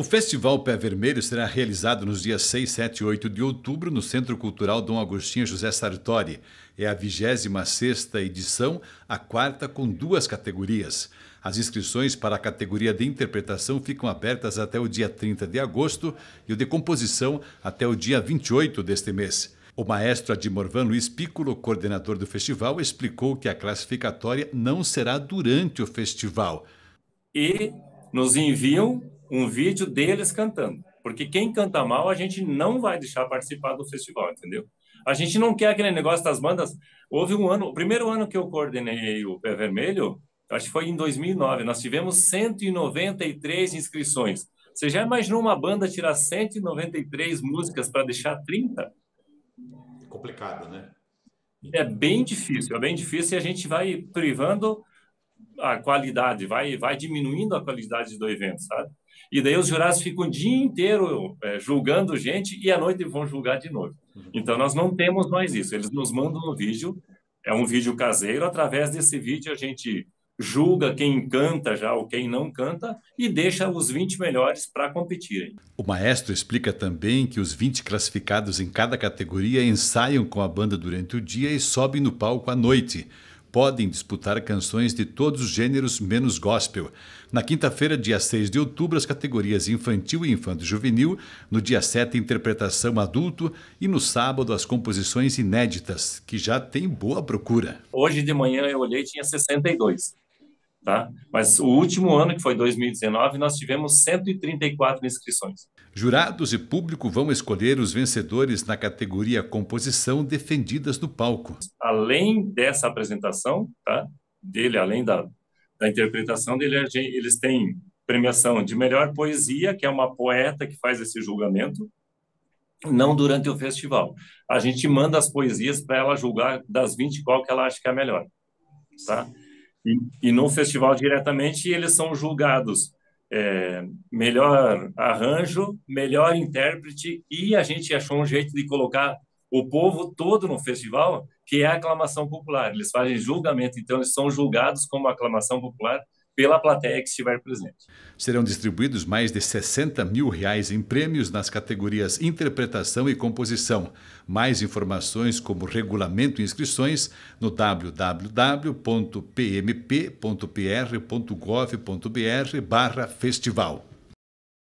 O Festival Pé Vermelho será realizado nos dias 6, 7 e 8 de outubro no Centro Cultural Dom Agostinho José Sartori. É a 26 edição, a quarta com duas categorias. As inscrições para a categoria de interpretação ficam abertas até o dia 30 de agosto e o de composição até o dia 28 deste mês. O maestro Adimorvan Luiz Piccolo, coordenador do festival, explicou que a classificatória não será durante o festival. E nos enviam um vídeo deles cantando. Porque quem canta mal, a gente não vai deixar participar do festival, entendeu? A gente não quer aquele negócio das bandas. Houve um ano, o primeiro ano que eu coordenei o Pé Vermelho, acho que foi em 2009, nós tivemos 193 inscrições. Você já imaginou uma banda tirar 193 músicas para deixar 30? Complicado, né? É bem difícil, é bem difícil e a gente vai privando a qualidade, vai, vai diminuindo a qualidade do evento, sabe? E daí os jurados ficam o dia inteiro é, julgando gente e à noite vão julgar de novo. Uhum. Então nós não temos mais isso. Eles nos mandam um vídeo, é um vídeo caseiro. Através desse vídeo a gente julga quem canta já ou quem não canta e deixa os 20 melhores para competirem. O maestro explica também que os 20 classificados em cada categoria ensaiam com a banda durante o dia e sobem no palco à noite podem disputar canções de todos os gêneros menos gospel. Na quinta-feira, dia 6 de outubro, as categorias infantil e infanto juvenil, no dia 7, interpretação adulto e no sábado, as composições inéditas, que já tem boa procura. Hoje de manhã eu olhei tinha 62. Tá? Mas o último ano, que foi 2019, nós tivemos 134 inscrições. Jurados e público vão escolher os vencedores na categoria composição defendidas no palco. Além dessa apresentação, tá? Dele, além da, da interpretação dele, eles têm premiação de melhor poesia, que é uma poeta que faz esse julgamento, não durante o festival. A gente manda as poesias para ela julgar das 20 qual que ela acha que é a melhor, tá? E, e no festival diretamente eles são julgados é, melhor arranjo, melhor intérprete e a gente achou um jeito de colocar o povo todo no festival, que é a aclamação popular. Eles fazem julgamento, então eles são julgados como aclamação popular pela plateia que estiver presente. Serão distribuídos mais de 60 mil reais em prêmios nas categorias interpretação e composição. Mais informações como regulamento e inscrições no www.pmp.pr.gov.br barra festival.